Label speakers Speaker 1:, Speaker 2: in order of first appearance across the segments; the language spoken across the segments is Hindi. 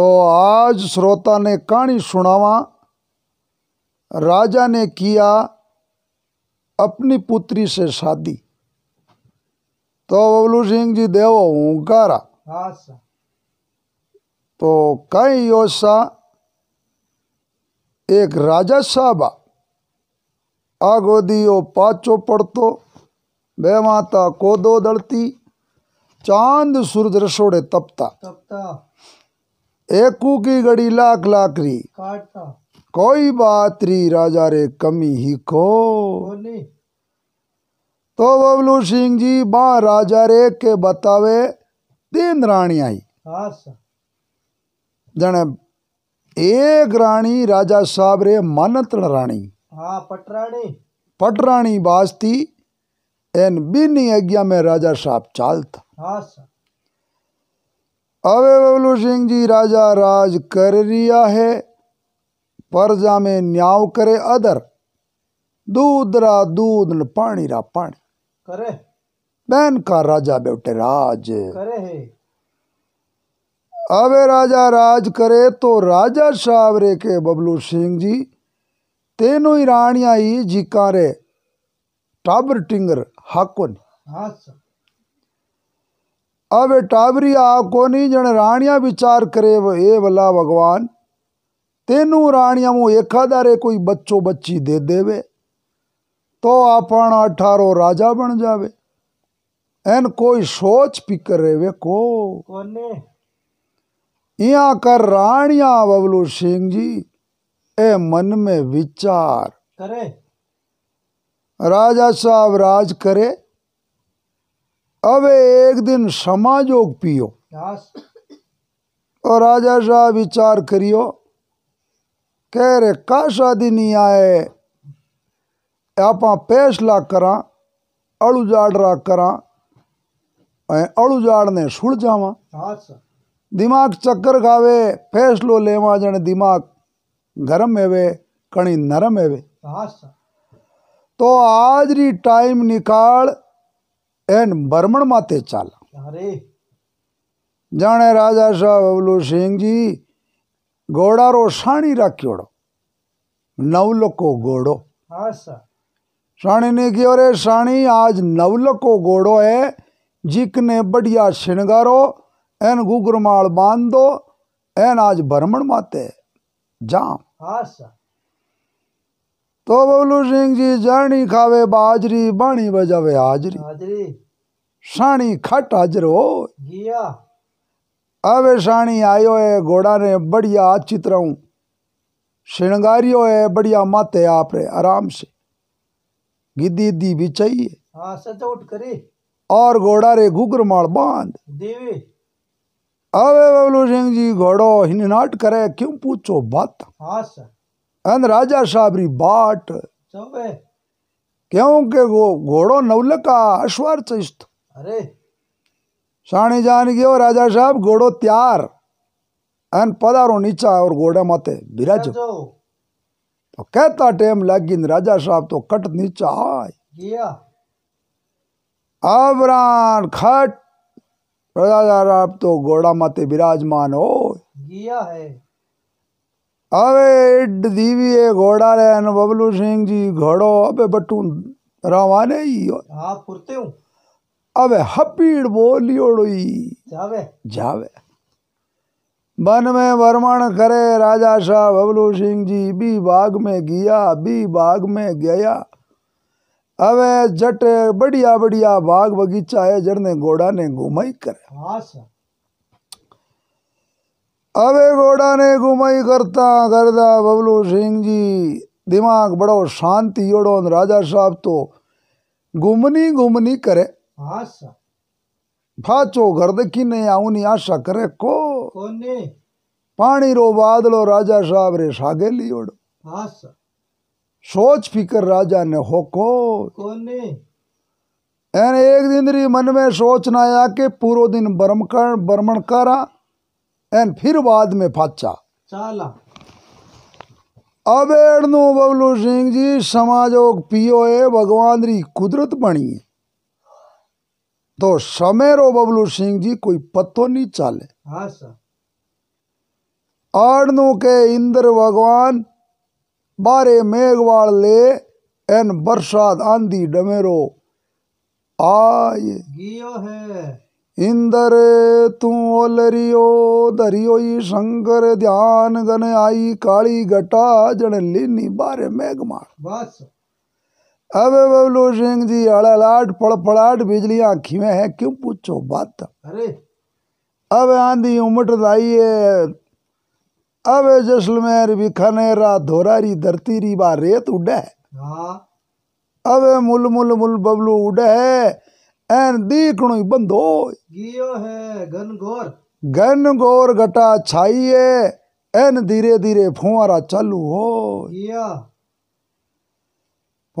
Speaker 1: तो आज श्रोता ने कहानी सुनावा राजा ने किया अपनी पुत्री से शादी तो बबलू सिंह जी देवो हुंकारा हाँ, तो कई योसा एक राजा साहब आगोदियो पाचो पड़तो बे माता कोदो दड़ती चांद सूरज रसोड़े तपता तपता एकू की गड़ी लाख लाख री कोई बात री राजा रे कमी ही को तो बबलू सिंह जी बा राजा रे के बतावे तीन रानी आई जने एक रानी राजा साहब रे मानतण रानी हाँ, पटराणी पटराणी बाजती एन बिनी आज्ञा में राजा साहब चाल था हाँ अबे बबलू सिंह जी राजा राज कर रिया है परजा में न्याव करे अदर दूध रा दूध पानी रा पानी करे बैन का राजा बेटे राज करे है अबे राजा राज करे तो राजा साहब के बबलू सिंह जी तेनु ही रानिया ही जी टाबर टिंगर हाकुन हाँ अब टावरी आको नहीं जन राणिया विचार करे हे भला भगवान तेनू राणिया मु एकादारे कोई बच्चो बच्ची दे देवे तो आप अठारो राजा बन जावे एन कोई सोच पिकर वे को यहाँ कर राणिया बबलू सिंह जी ए मन में विचार करे राजा साहब राज करे अब एक दिन समाजोग पियो और राजा शाह विचार करियो कह रहे का शादी नहीं आए आप फैसला करा अड़ू जाड़रा करा अड़ू ने सुल जावा दिमाग चक्कर खावे फैसलो लेवा जने दिमाग गरम है कणी नरम है तो आज री टाइम निकाल एन बर्मण माते चाल जाने राजा साहब अवलू सिंह जी घोड़ारो साणी राख्यो नवलको घोड़ो साणी ने कहो रे साणी आज नवलको घोड़ो है जिकने बढ़िया शिणगारो एन घुगरमाल बांध दो एन आज भ्रमण माते जाम तो बबलू सिंह जी जानी खावे बाजरी बाणी बजावे हाजरी सानी खट हाजर हो अवे सानी आयो है घोड़ा ने बढ़िया अच्छी तरह श्रृंगारियो है बढ़िया माते आप रे आराम से गिदी दी भी चाहिए हाँ, और घोड़ा रे घुगर माल बांध अवे बबलू सिंह जी घोड़ो हिन्नाट करे क्यों पूछो बात हाँ सर एन राजा साबरी बाट क्योंकि वो घोड़ो नवल का अश्वर चिस्त अरे साणी जान गयो राजा साहब घोड़ो त्यार एन पदारो नीचा और घोड़े माते बिराज
Speaker 2: तो
Speaker 1: कहता टेम लगी राजा साहब तो कट नीचा आए अबरान खट राजा साहब तो घोड़ा माते विराजमान हो गया है अवे इड दीवी घोड़ा रहन बबलू सिंह जी घोड़ो अबे बट्टू रावाने ही
Speaker 2: हाँ फुरते हूँ
Speaker 1: अबे हपीड़ बोली ओड़ी जावे जावे बन में वर्मण करे राजा शाह बबलू सिंह जी बी बाग में गया बी बाग में गया अवे जट बढ़िया बढ़िया बाग बगीचा है जड़ने घोड़ा ने घुमाई करे हाँ सर अबे घोड़ा ने घुमाई करता करदा बबलू सिंह जी दिमाग बड़ो शांति योड़ो राजा साहब तो घुमनी घुमनी करे फाचो गर्द की आऊ आऊनी आशा करे को पानी रो बादलो राजा साहब रे सागे लियोड़ो सोच फिकर राजा ने होको एक दिन री मन में सोचना आया के पूरो दिन भ्रमण करा एंड फिर बाद में फाचा चाला अब एड़नो बबलू सिंह जी समाजोग पियो ए भगवान री कुदरत बनी है तो समय रो बबलू सिंह जी कोई पत्तो नहीं चाले हाँ, आड़नो के इंद्र भगवान बारे मेघवाल ले एन बरसात आंधी डमेरो आए गियो है इंदर तू ओलरियो धरियोई शंकर ध्यान गन आई काली घटा जन लीनी बारे मेघमार अब बबलू सिंह जी अड़लाट पड़पड़ाट बिजली आखी में है क्यों पूछो बात अरे अब आंधी उमट लाई है अब जैसलमेर बिखानेरा धोरारी धरती री बा रेत उड़े है हाँ। अब मुल मुल मुल बबलू उड़े है एन दीखणु बंद हो गन गोर घटा छाई है एन धीरे धीरे फुआरा चालू हो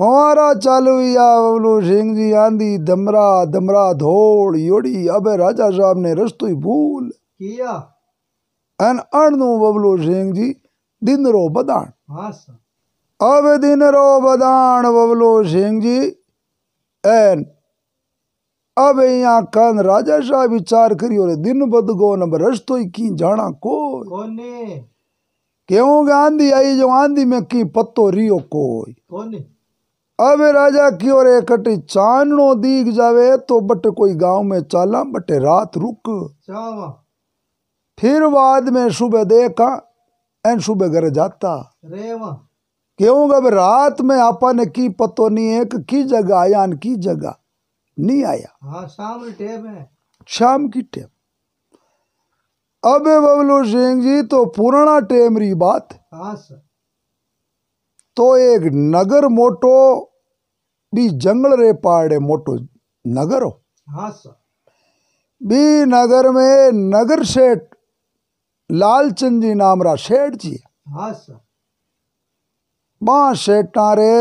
Speaker 1: फुआरा चालू या बबलू सिंह जी आंधी दमरा दमरा धोड़ योड़ी अबे राजा साहब ने रस्तु भूल एन अणनु बबलू सिंह जी दिन रो बदान अब दिन रो बदान बबलू सिंह जी एन अब यहाँ कान राजा शाह विचार करियो रे दिन बदगो न तो की जाना को क्यों आंधी आई जो आंधी में की पत्तो रियो कोई अब राजा की और एक चांदनो दीख जावे तो बट कोई गांव में चाला बटे रात रुक फिर बाद में सुबह देखा एन सुबह घर जाता
Speaker 2: क्यों
Speaker 1: अब रात में आपा ने की पतो नहीं एक की जगह आया की जगह नहीं आया
Speaker 2: हाँ शाम टेप है
Speaker 1: शाम की टेप अब बबलो सिंह जी तो पुराना टेम री बात हाँ, तो एक नगर मोटो भी जंगल रे पहाड़े मोटो नगर हो हाँ, भी नगर में नगर सेठ लालचंद जी नाम रा सेठ जी हाँ सर बा सेठा रे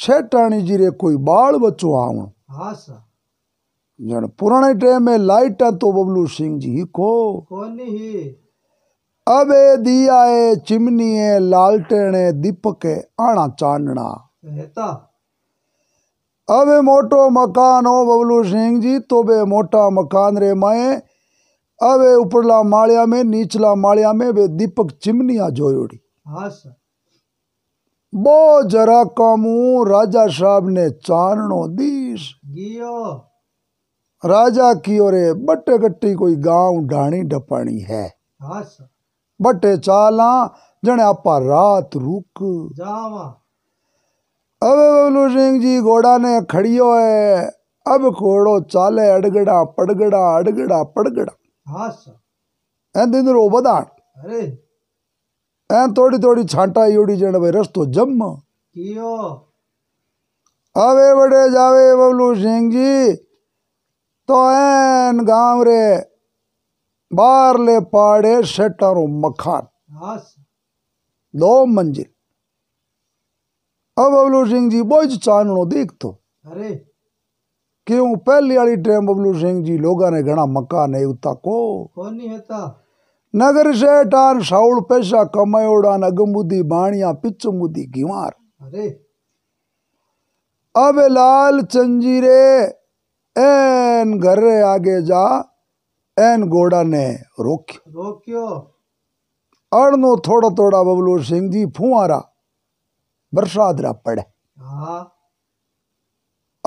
Speaker 1: शैतानी जी रे कोई बाल बच्चो आवण हाँ सा जन पुराने टाइम में लाइट तो बबलू सिंह जी ही को कोनी ही अब ए दिया है चिमनी है लालटेन है दीपक है आना चांदना अब मोटो मकान हो बबलू सिंह जी तो बे मोटा मकान रे माए अब उपरला माड़िया में नीचला माड़िया में बे दीपक चिमनिया जोड़ी हाँ सर बो जरा कामू राजा साहब ने चारणो दीस गियो राजा की ओरे बट्टे गट्टी कोई गांव ढाणी डपाणी है बट्टे चाला जने आपा रात रुक जावा अबे बबलू सिंह जी घोड़ा ने खड़ियो है अब घोड़ो चाले अड़गड़ा पड़गड़ा अड़गड़ा पड़गड़ा हाँ सर दिन रो बदान अरे ਐ थोड़ी थोड़ी छांटा ਯੂੜੀ ਜਣ भाई ਰਸਤੋ ਜੰਮ
Speaker 2: ਕੀਓ
Speaker 1: ਆਵੇ ਵੜੇ ਜਾਵੇ ਬਬਲੂ ਸਿੰਘ ਜੀ तो एन गांव रे बारले पाड़े शटरों मखान दो मंजिल अब बबलू सिंह जी बोझ चानो देख तो अरे क्यों पहली वाली टाइम बबलू सिंह जी लोगों ने घना मकान है उता को
Speaker 2: कौन नहीं है
Speaker 1: नगर शेठान शाउल पैसा कमायोड़ा नगमुदी बाणिया पिचमुदी गिवार अरे अब लाल चंजीरे एन घर आगे जा एन घोड़ा ने रोक्यो रोक्यो अड़नो थोड़ा थोड़ा बबलू सिंह जी फुआरा बरसात रा पड़े हाँ।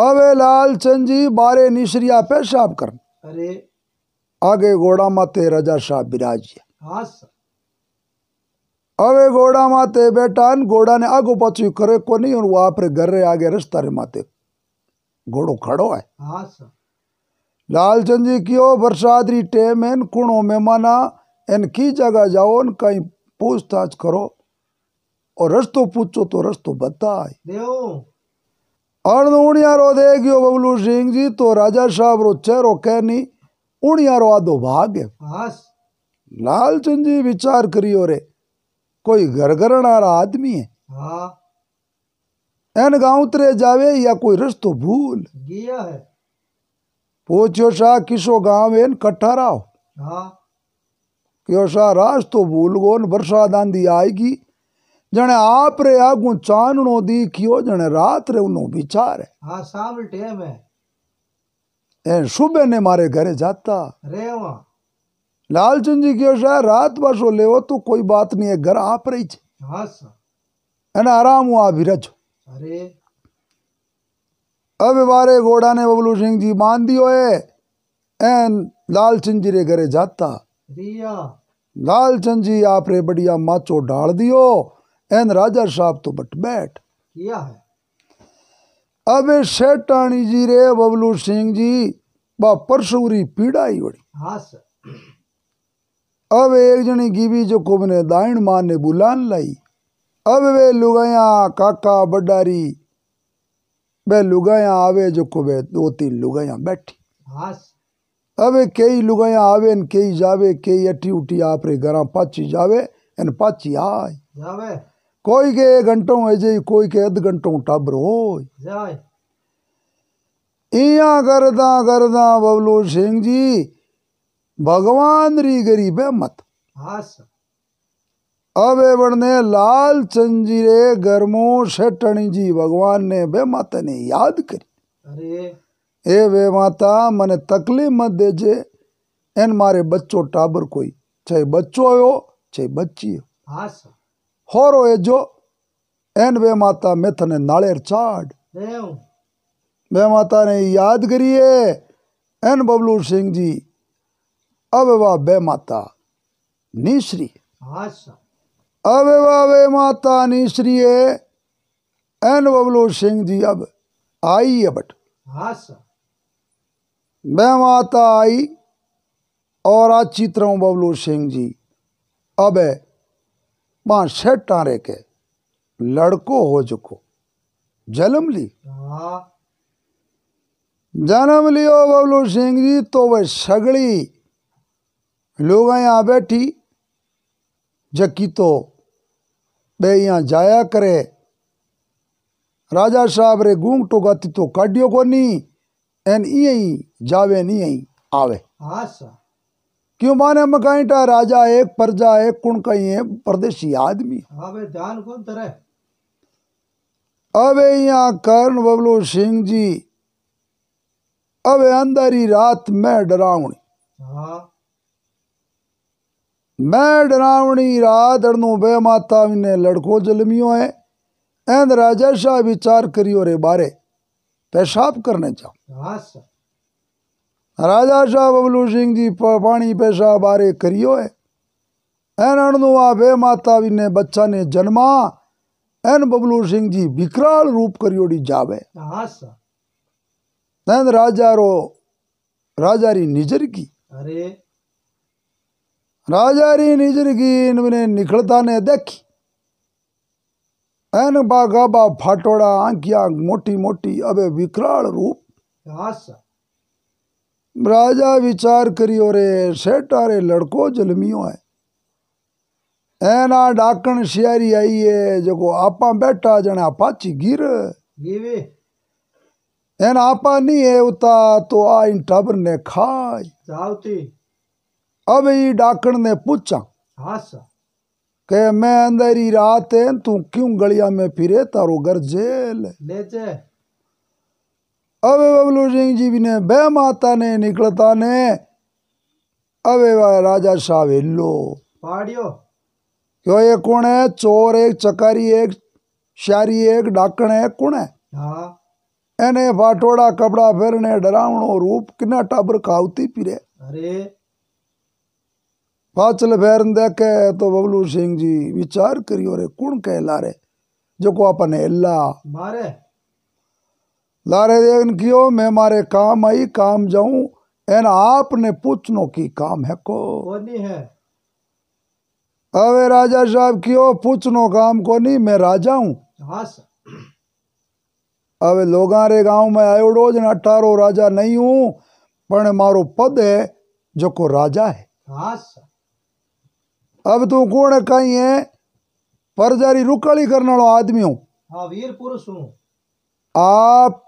Speaker 1: अबे लाल चंद जी बारे निशरिया पेशाब कर अरे आगे घोड़ा माते राजा शाह विराज अवे हाँ घोड़ा माते बेटा घोड़ा ने आगो पाछू करे को नहीं और वहां पर घर आगे रस्ता रे माते घोड़ो खड़ो है हाँ लालचंद जी की बरसात री टेम है कुणो मेहमाना एन की जगह जाओ न कहीं पूछताछ करो और रस्तो पूछो तो रस्तो बताए अर्ण उड़िया रो दे गयो बबलू सिंह जी तो राजा साहब रो चेहरो कह नहीं उणियारो आदो भाग लालचंद जी विचार करियो रे कोई घर गर घर आदमी है हाँ। एन गांव उतरे जावे या कोई रस्तो भूल गया है पोचो शाह किसो गांव एन कट्ठा राव हाँ। क्यों शाह राज तो भूल गो बरसात आंधी आएगी जने आप रे आगू चानो दी क्यों जने रात रे उन्हों विचार है
Speaker 2: हाँ, टेम है
Speaker 1: सुबह ने मारे घरे जाता लालचंद जी क्यों शायद रात बसो ले तो कोई बात नहीं है घर आप रही हाँ, आराम हुआ भी रज अब बारे घोड़ा ने बबलू सिंह जी मान दियो है एन लालचंद जी रे घरे जाता लालचंद जी आप रे बढ़िया माचो डाल दियो एन राजा साहब तो बट बैठ
Speaker 2: किया है
Speaker 1: अबे सेठानी जी रे बबलू सिंह जी बा परसूरी पीड़ा ही बड़ी हाँ अब एक जनी गिबी जो कुमने दाइन माँ ने बुलान लाई अब वे लुगाया काका बडारी वे लुगाया आवे जो कुबे दो तीन लुगाया बैठी हाँ, अब कई लुगाया आवे न कई जावे कई अटी उठी आप रे घरा पाची जावे इन पाची आए कोई के घंटों ऐजे कोई के अध घंटों टाबर हो इया करदा करदा बबलू सिंह जी भगवान री गरीब है मत अब बड़ने लाल चंजीरे गर्मो सेठणी जी भगवान ने बे माता ने याद करी अरे ए वे माता मने तकलीफ मत देजे एन मारे बच्चों टाबर कोई चाहे बच्चो हो चाहे बच्ची
Speaker 2: हो
Speaker 1: होरो एजो एन बे माता मेथ ने नालेर चाड वे माता ने याद करिए एन बबलू सिंह जी अब वाह बे माता निश्री
Speaker 2: अब
Speaker 1: वाह वे माता निश्री एन बबलू सिंह जी अब आई है बट वे माता आई और आज चित्र बबलू सिंह जी अब है पांच छह टारे के लड़को हो चुको जन्म ली हाँ। जन्म लियो बबलू सिंह जी तो वह सगड़ी लोग यहाँ बैठी जकी तो बे यहाँ जाया करे राजा साहब रे गूंग तो गति तो काटियो को नहीं एन ही जावे नहीं आई आवे हाँ क्यों माने हम कहीं टा राजा एक प्रजा एक कुण कहीं है परदेशी आदमी
Speaker 2: ध्यान कौन तरह
Speaker 1: अबे यहाँ कर्ण बबलू सिंह जी अबे अंदर ही रात मैं डरावनी हाँ। मैं डरावनी रात अड़नू बे माता ने लड़को जलमियो है एंद राजा शाह विचार करियो रे बारे पेशाब करने जाओ हाँ सर ਰਾਜਾ ਸ਼ਾਹ ਬਬਲੂ ਸਿੰਘ ਜੀ ਪਾਣੀ ਪੈਸਾ ਬਾਰੇ ਕਰਿਓ ਹੈ ਇਹਨਾਂ ਨੂੰ ਆਵੇ ਮਾਤਾ ਵੀ ਨੇ ਬੱਚਾ ਨੇ ਜਨਮਾ ਐਨ ਬਬਲੂ ਸਿੰਘ ਜੀ ਵਿਕਰਾਲ ਰੂਪ ਕਰਿਓੜੀ ਜਾਵੇ ਹਾਂ ਸਰ ਤੈਨ ਰਾਜਾ ਰੋ राजा री निजर की अरे राजा री निजर की इनमें निखलता ने देखी एन बागाबा फाटोड़ा आंखिया मोटी मोटी अबे विकराल रूप राजा विचार करी और सेठ रे लड़को जलमियो है ऐ डाकन शियारी आई है जको आपा बैठा जने आपा गिर ऐन आपा नहीं है उता तो आ इन टबर ने खाई अब ये डाकन ने पूछा हाँ के मैं अंदर ही रात है तू क्यों गलिया में फिरे तारो घर जेल अवे सिंह जी ने बह माता ने निकलता ने अवे वाह राजा सावेलो पाड़ियो क्यों ये कौन है चोर एक चकारी एक शारी एक डाकण है कौन है एने फाटोड़ा कपड़ा फेरने डरावनो रूप किना टाबर खावती पीरे
Speaker 2: अरे
Speaker 1: पाचल फेरन देखे तो बबलू सिंह जी विचार करियो रे कौन कहला रे जो को अपन हेल्ला मारे लारे देखन कियो मैं मारे काम आई काम जाऊं एन आपने पूछनो की काम है को है अवे राजा साहब कियो पूछनो काम को नहीं मैं राजा हूं हाँ अवे लोगा रे गांव में आयोडो जन अठारो राजा नहीं हूं पण मारो पद है जो को राजा है हाँ अब तू कौन है कही है परजारी रुकाली करने वाला आदमी हूं
Speaker 2: हाँ वीर पुरुष हूं
Speaker 1: आप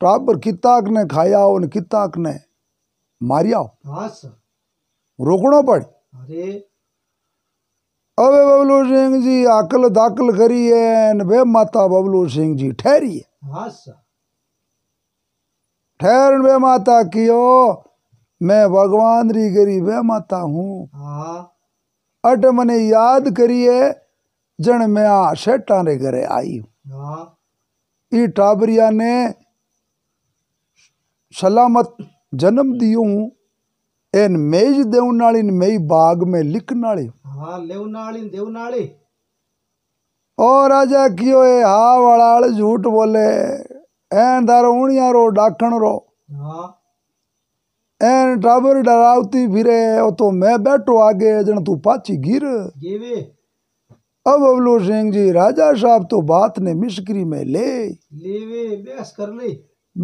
Speaker 1: टाबर किताक ने खाया और किताक ने मारिया हाँ, रोकना पड़ अरे अबे बबलू सिंह जी आकल दाकल करी है वे माता बबलू सिंह जी ठहरी है हाँ, ठहर वे माता कियो मैं भगवान री गरी वे माता हूं हाँ। अट मने याद करी है जन मैं आ शेटा रे घरे आई
Speaker 2: हूं
Speaker 1: ई टाबरिया ने सलामत जन्म हम्म। दियो एन मेज देवनाली मेई बाग में लिखनाली
Speaker 2: हाँ
Speaker 1: और राजा कियो ए हा वाला झूठ बोले एन दारो उणिया रो डाकण रो एन हाँ। टाबर डरावती फिरे ओ तो मैं बैठो आगे जन तू पाची गिर
Speaker 2: अब
Speaker 1: अबलू सिंह जी राजा साहब तो बात ने मिश्री में ले
Speaker 2: लेवे बहस कर ले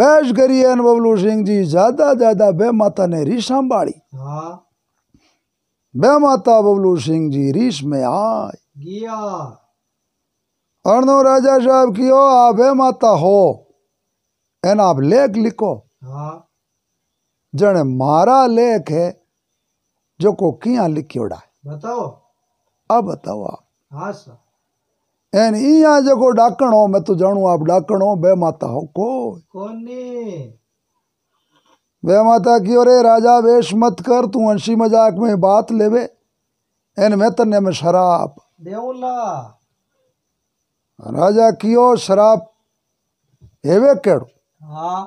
Speaker 1: बैस करिए बबलू सिंह जी ज्यादा ज्यादा बे माता ने री संभाली हाँ। बे माता बबलू सिंह जी रीस में आए अर्णो राजा साहब की हो आप है माता हो एन आप लेख लिखो हाँ। जने मारा लेख है जो को किया लिखियोड़ा बताओ अब बताओ आप हाँ सर ऐन इहा जेको ॾाकणो मैं तो जानू आप ॾाकणो बे माता हो को बे माता की ओरे राजा वेश मत कर तू हंसी मजाक में बात लेवे एन मैं तन्ने में शराब राजा कियो शराब हेवे केड़ो हाँ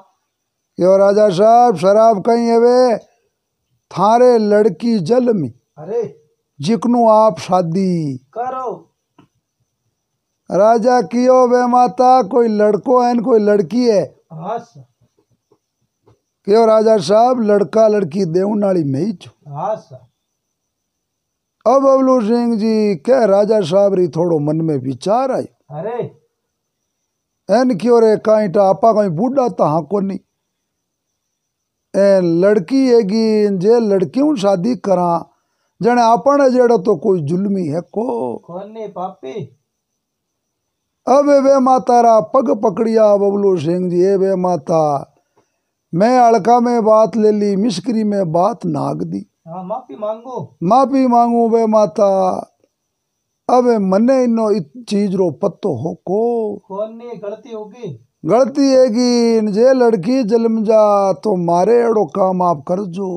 Speaker 1: यो राजा साहब शराब कहीं हेवे थारे लड़की जलमी अरे जिकनू आप शादी कर राजा की ओ वे माता कोई लड़को है न कोई लड़की है क्यों राजा साहब लड़का लड़की देऊन नाली में ही अब बबलू सिंह जी कह राजा साहब री थोड़ो मन में विचार आयो
Speaker 2: अरे
Speaker 1: एन क्यों रे काइटा आपा कहीं बूढ़ा तो हाँ को नहीं एन लड़की एगी जे लड़कियों शादी करा जने आपने जेड़ा तो कोई जुलमी है को
Speaker 2: कौन नहीं पापी
Speaker 1: अबे वे माता रा पग पकड़िया बबलू सिंह जी ए वे माता मैं अड़का में बात ले ली मिश्री में बात नाग दी
Speaker 2: हाँ, माफी मांगो
Speaker 1: माफी मांगू वे माता अबे मने इन चीज रो पत्तो हो को
Speaker 2: गलती होगी
Speaker 1: गलती है कि जे लड़की जन्म जा तो मारे अड़ो काम आप कर जो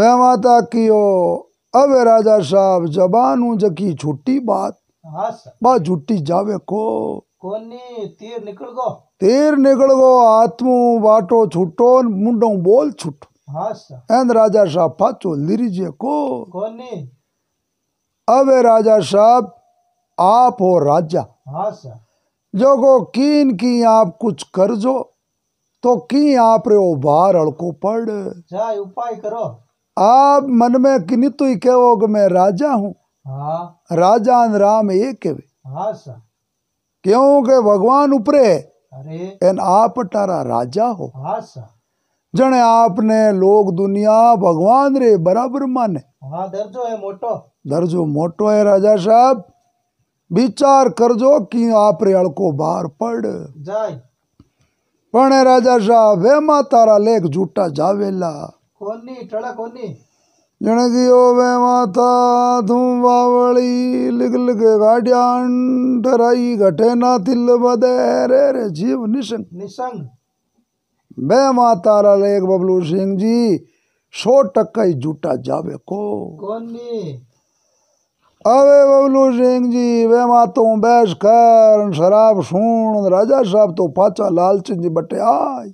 Speaker 1: वे माता की हो अबे राजा साहब जबानू जकी छोटी बात हाँ बा झूठी जावे को
Speaker 2: कोनी तीर निकल गो
Speaker 1: तीर निकल गो छूटो मुंडो बोल छूटो हाँ सर राजा साहब पाचो लिरीजे को कोनी अबे राजा साहब आप हो राजा हाँ सर जो को कीन की आप कुछ कर जो तो की आप रे बार अड़को पड़
Speaker 2: उपाय करो
Speaker 1: आप मन में किन्नी तो ही कहो कि मैं राजा हूँ हाँ राजा राम एक है हाँ सा क्योंकि भगवान ऊपरे है एन आप तारा राजा हो हाँ जने आपने लोग दुनिया भगवान रे बराबर माने
Speaker 2: हाँ, दर्जो है मोटो
Speaker 1: दर्जो मोटो है राजा साहब विचार करजो कि आप रे अड़को बार पड़ जाए पण राजा साहब वे मातारा लेख जूटा जावेला
Speaker 2: कोनी टड़ा कोनी
Speaker 1: ओ वे माता तू बावली लिख लिख गाड़िया डराई घटे ना तिल बदे रे रे जीव निशंग निशंग बे माता लाल एक बबलू सिंह जी सो टक्का ही झूठा जावे को अवे बबलू सिंह जी वे मातो बैस कर शराब सुन राजा साहब तो पाचा लालची जी बटे आय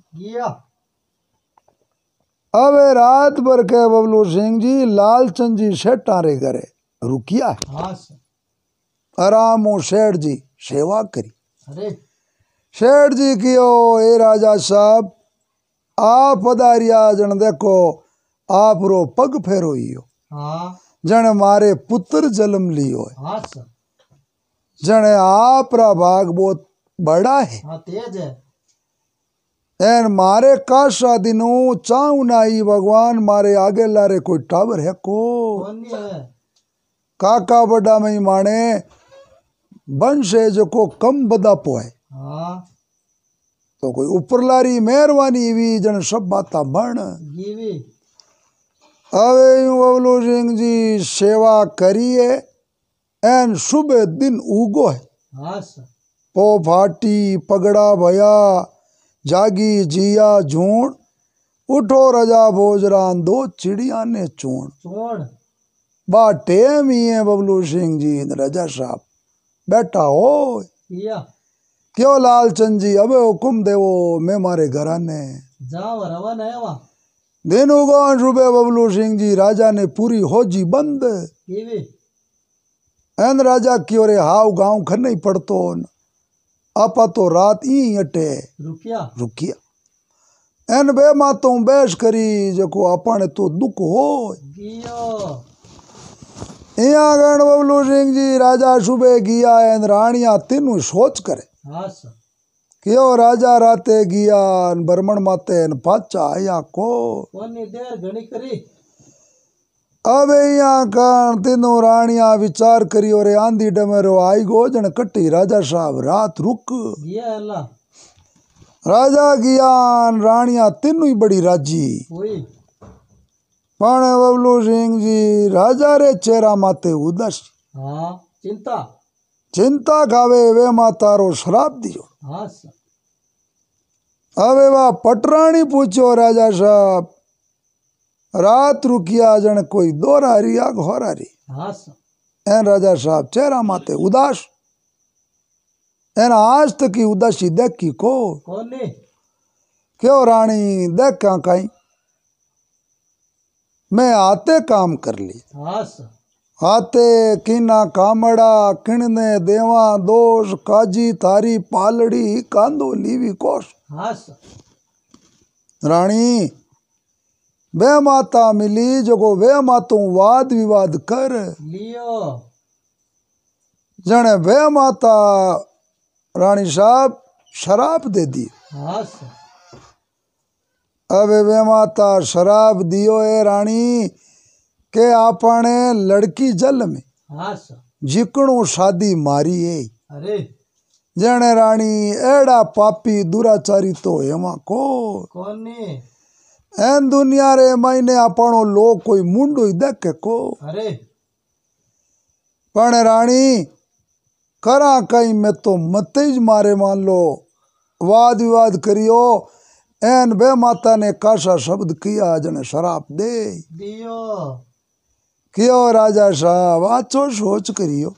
Speaker 1: अब रात भर के बबलू सिंह जी लाल चंद जी से टारे करे रुकिया हाँ, आराम शेठ जी सेवा करी शेठ जी की ओ ए राजा साहब आप अदारिया जन देखो आप रो पग फेरो हाँ। जन मारे पुत्र जन्म लियो है हाँ, जने आप रा भाग बहुत बड़ा है, हाँ, तेज है। एन मारे काशा दिनो चाऊ नाई भगवान मारे आगे लारे कोई टावर है को काका बड़ा मई माने वंश है जो को कम बदा पोए है हाँ। तो कोई ऊपर लारी मेहरबानी भी जन सब बात बण अवे यूं बबलू सिंह जी सेवा करिए एन शुभ दिन उगो है
Speaker 2: हाँ, पो
Speaker 1: फाटी पगड़ा भया जागी जिया झूण उठो रजा बोजरान दो चिड़िया ने चूण बा टेम ही है बबलू सिंह जी रजा साहब बैठा हो
Speaker 2: क्यों
Speaker 1: लालचंद जी अब हुक्म देवो मैं मारे घराने दिन उगान रुपये बबलू सिंह जी राजा ने पूरी होजी बंद एन राजा की ओरे हाव गांव खन नहीं पड़तो ना आपा तो रात ई अटे रुकिया रुकिया एन बे मातो बेश करी जको आपने तो दुख हो इया गण बबलू सिंह जी राजा सुबह गिया एन राणिया तीन सोच करे हाँ क्यों राजा राते गिया ब्रह्मण माते पाचा आया को
Speaker 2: देर घणी करी
Speaker 1: હવે અહીંયા કણ તેનો રાણી આ વિચાર કર્યો રે આંધી ડમેરો આઈ ગયો જણ કટ્ટી રાજા સાહેબ રાત રૂક રાજા ગિયાન રાણીયા તેનું બડી રાજી પણ બબલુ સિંહજી રાજા રે ચહેરા માથે ઉદાસ ચિંતા ચિંતા ખાવે વેમાં તારો શ્રાપ દીધો હવે વા પટરાણી પૂછ્યો રાજા સાહેબ रात रुकिया जन कोई दो रही या घोर रही एन राजा साहब चेहरा माते उदास एन आज तक की उदासी देखी को क्यों रानी देख क्या कहीं मैं आते काम कर ली आते किना कामड़ा किणने देवा दोष काजी थारी पालड़ी कांदो लीवी कोश रानी वे माता मिली जगो वे मातूं वाद विवाद कर लियो जने वे माता रानी साहब शराब दे दी अबे वे माता शराब दियो ए रानी के आपने लड़की जल में जिकणू शादी मारी है अरे जने रानी एड़ा पापी दुराचारी तो हेमा को कोनी एन दुनिया रे मायने अपनो लो कोई मुंडो ही देखे को अरे पण रानी करा कई मैं तो मतेज मारे मान लो वाद विवाद करियो एन बे माता ने काशा शब्द किया जने शराप दे दियो क्यों राजा साहब आचो सोच करियो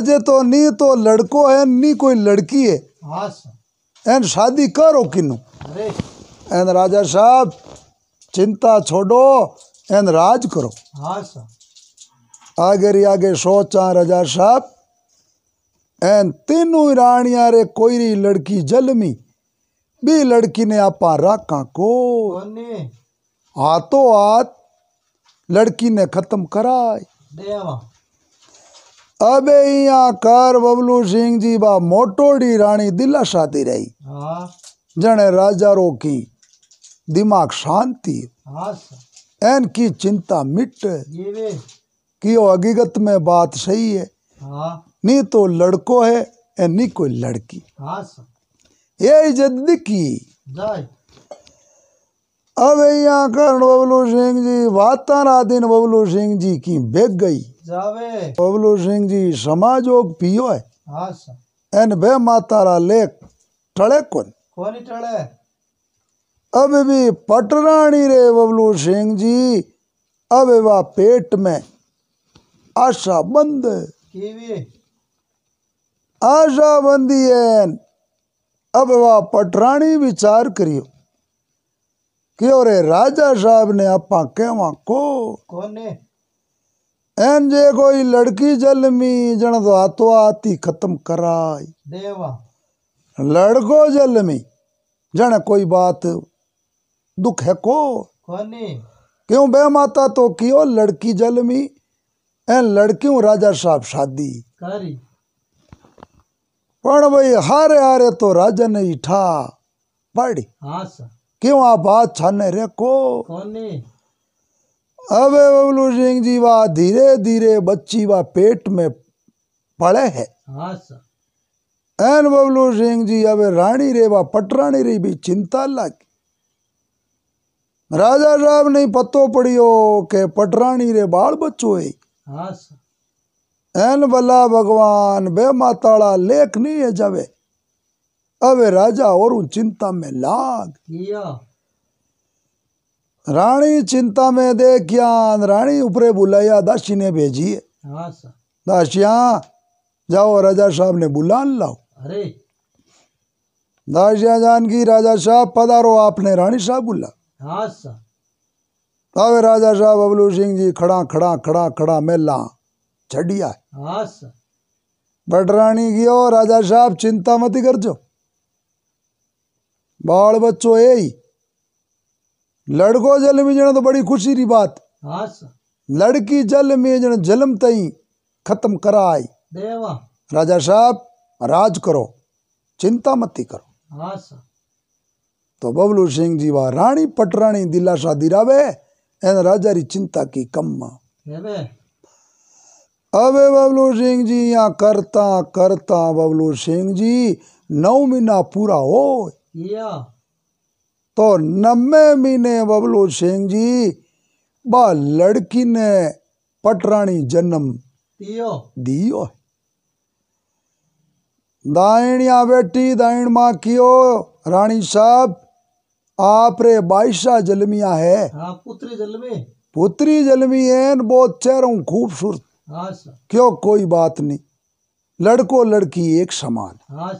Speaker 1: अजे तो नी तो लड़को है नी कोई लड़की है एन शादी करो किनू अरे एन राजा साहब चिंता छोड़ो एन राज करो हाँ, आगे री आगे सोचा राजा साहब एन तीनों रानिया रे कोई री लड़की जलमी भी लड़की ने आपा राका को हाथों हाथ तो लड़की ने खत्म कराए अबे यहाँ कर बबलू सिंह जी बा मोटोड़ी रानी दिलासा दी रही हाँ। जने राजा रोकी दिमाग शांति एन की चिंता मिट
Speaker 2: कि
Speaker 1: वो हकीकत में बात सही है हाँ। नहीं तो लड़को है ए नहीं कोई लड़की ये इज्जत की अब यहाँ कर्ण बबलू सिंह जी वाता दिन बबलू सिंह जी की बेग गई बबलू सिंह जी समाजोग पियो है एन बे माता रा लेख टड़े कौन
Speaker 2: कौन टड़े
Speaker 1: अब भी पट रे बबलू सिंह जी अब वा पेट में आशा बंद आशा बंदी है अब वा पटराणी विचार करियो कि और राजा साहब ने आपा कहवा को एन जे कोई लड़की जलमी जन तो आतो आती खत्म कराई देवा लड़को जलमी जन कोई बात दुख है को
Speaker 2: क्यों
Speaker 1: बे माता तो कियो लड़की जलमी ए लड़कियों राजा साहब शादी
Speaker 2: पण
Speaker 1: भाई हारे हारे तो राजा ने इठा पड़ी हाँ, क्यों आप बात छाने रे को अबे बबलू सिंह जी वाह धीरे धीरे बच्ची वाह पेट में पड़े है एन हाँ, बबलू सिंह जी अबे रानी रे वाह पटरानी रे भी चिंता लाग राजा સાહેબ ને पत्तो पड़ियो के पटराणी रे बाल बच्चो एन એન भगवान बे माता लेख नहीं है જવે હવે રાજા ઓરું चिंता में लाग रानी चिंता में देखिया रानी उपरे बुलाया दासी ने भेजी है हाँ, दासिया जाओ राजा साहब ने बुला लाओ अरे दासिया जानकी राजा साहब पधारो आपने रानी साहब बुला हाँ सर राजा साहब बबलू सिंह जी खड़ा खड़ा खड़ा खड़ा मेला छड़िया हाँ सर बटरानी गियो राजा साहब चिंता मत कर जो बाल बच्चो ए लड़को जल मिजण तो बड़ी खुशी री बात हाँ लड़की जल मिजण जलम तई खत्म करा आई देवा राजा साहब राज करो चिंता मत करो हाँ सर તો બબલુસિંહજી વા રાણી પટરાણી દિલાસા દિરાવે એને રાજારી ચિંતા કી કમમાં હવે બબલુસિંહજી આ કરતા કરતા બબલુસિંહજી નવ મહિના પૂરા હોય तो नब्बे महीने बबलू सिंह जी बा लड़की ने पटरानी जन्म दियो दियो दाइणिया बेटी दाइण माँ कियो रानी साहब आप रे बादशाह जलमिया है हाँ, पुत्री जलमी है बहुत चेहरों खूबसूरत हाँ, क्यों कोई बात नहीं लड़को लड़की एक समान हाँ,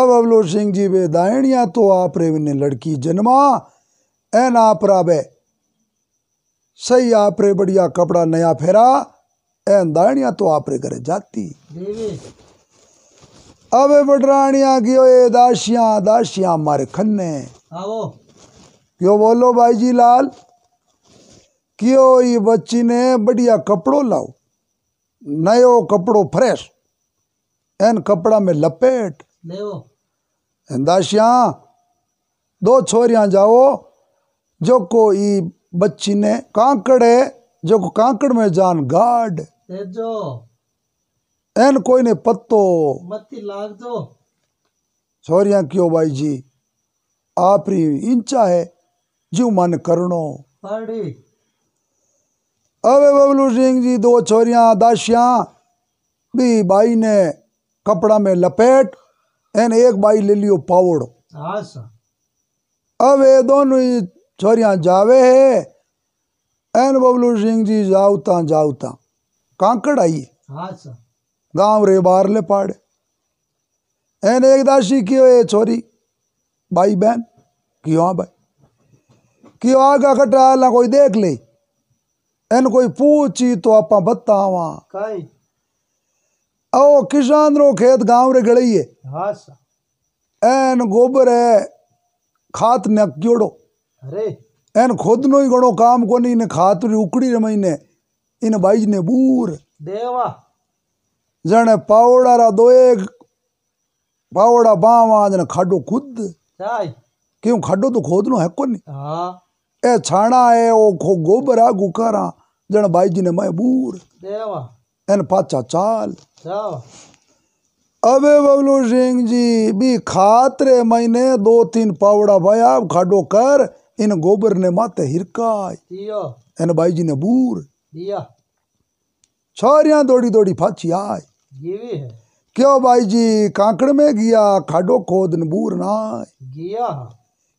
Speaker 1: अब अवलोर सिंह जी वे दायणिया तो आप रे ने लड़की जन्मा एन आप रे सही आप रे बढ़िया कपड़ा नया फेरा एन दायणिया तो आप रे करे जाती अब बटरानिया की ओ ए दाशिया दाशिया मारे खन्ने
Speaker 2: क्यों
Speaker 1: बोलो भाई जी लाल क्यों ये बच्ची ने बढ़िया कपड़ो लाओ नयो कपड़ो फ्रेश एन कपड़ा में लपेट दाशिया दो छोरिया जाओ जो को ई बच्ची ने कांकड़े जो को कांकड़ में जान गार्ड એન કોઈને પત્તો
Speaker 2: મથી લાગજો
Speaker 1: છોરિયા કયો ભાઈજી આપરી ઈચ્છા હે જીવ મન કરણો પાડી હવે બબલુ સિંહજી દો છોરિયા દાસિયા બી બાઈને કપડા મેં લપેટ એને એક બાઈ લઈ લ્યો પાવડો હા સર હવે દોનું છોરિયા જાવે હે एन बबलू सिंह जी जावता जावता कांकड़ आई हाँ सर गांव रे बार ले पाड़ एन एक दासी की ये छोरी भाई बहन क्यों हाँ भाई क्यों आ का कटा ला कोई देख ले एन कोई पूछी तो आप बतावा ओ किसान रो खेत गांव रे गड़ी है हाँ एन गोबर है खात ने क्योड़ो अरे एन खुद नो ही गणो काम कोनी ने खात री उकड़ी रे महीने इन भाई ने बूर देवा जने पावड़ा रा दो एक पावड़ा बावा जने खाडो खुद क्यों खाडो तो खोदनो है कोनी हाँ। ए छाणा है ओ खो गोबर आ गुकारा जण भाई जी ने मैं बूर देवा एन पाचा चाल जाओ अबे बबलू सिंह जी भी खातरे मैंने दो तीन पावड़ा भाई आप खाडो कर इन गोबर ने माते दियो एन भाई जी ने बूर
Speaker 2: दिया
Speaker 1: सारिया दौड़ी दौड़ी फाची आए ये भी है क्यों भाई जी कांकड़ में गया खाडो खोद नबूर ना गया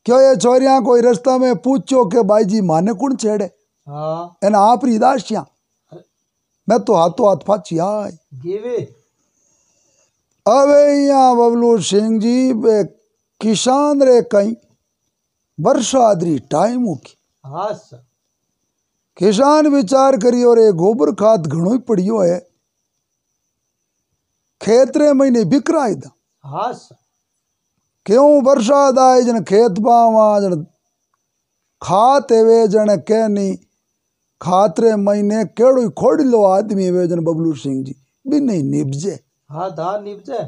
Speaker 1: क्यों ये छोरिया कोई रास्ता में पूछो के भाई जी माने कुण छेड़े हाँ आप री दासिया मैं तो हाथों हाथ फाची आए अवे अबे बबलू सिंह जी बे किसान रे कहीं वर्षा आदरी टाइम की हाँ सर किसान विचार करियो रे गोबर खाद घणो ही पड़ियो है खेतरे महीने बिकरा है हाँ क्यों बरसात आए जन खेत पावा जन खाते वे जन कह नहीं खातरे महीने केड़ो ही खोड़ लो आदमी वे जन बबलू सिंह जी भी नहीं निपजे
Speaker 2: हाँ धान निपजे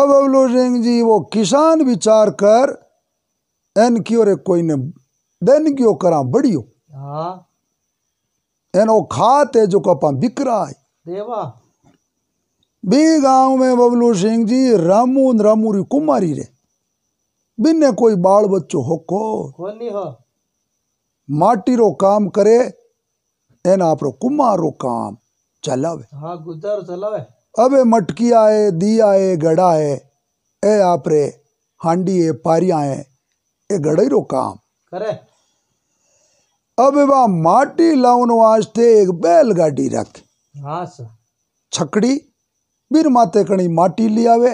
Speaker 1: अब बबलू सिंह जी वो किसान विचार कर एन की ओर कोई ने देन क्यों करा बढ़ियों हाँ। एनो खात है जो कपा बिक रहा है देवा बी गांव में बबलू सिंह जी रामू रामूरी कुमारी रे बिन्ने कोई बाल बच्चो हो को माटी रो काम करे एना आप कुमार रो काम चलावे
Speaker 2: हाँ गुजर चलावे
Speaker 1: अबे मटकिया है दिया है गड़ा है ए आपरे हांडी है पारिया है ए गड़ाई रो काम करे હવે બા માટી લાવણ વાસ્તે એક બેલગાડી રાખે હા સર છકડી બીર માથે કણી માટી લઈ આવે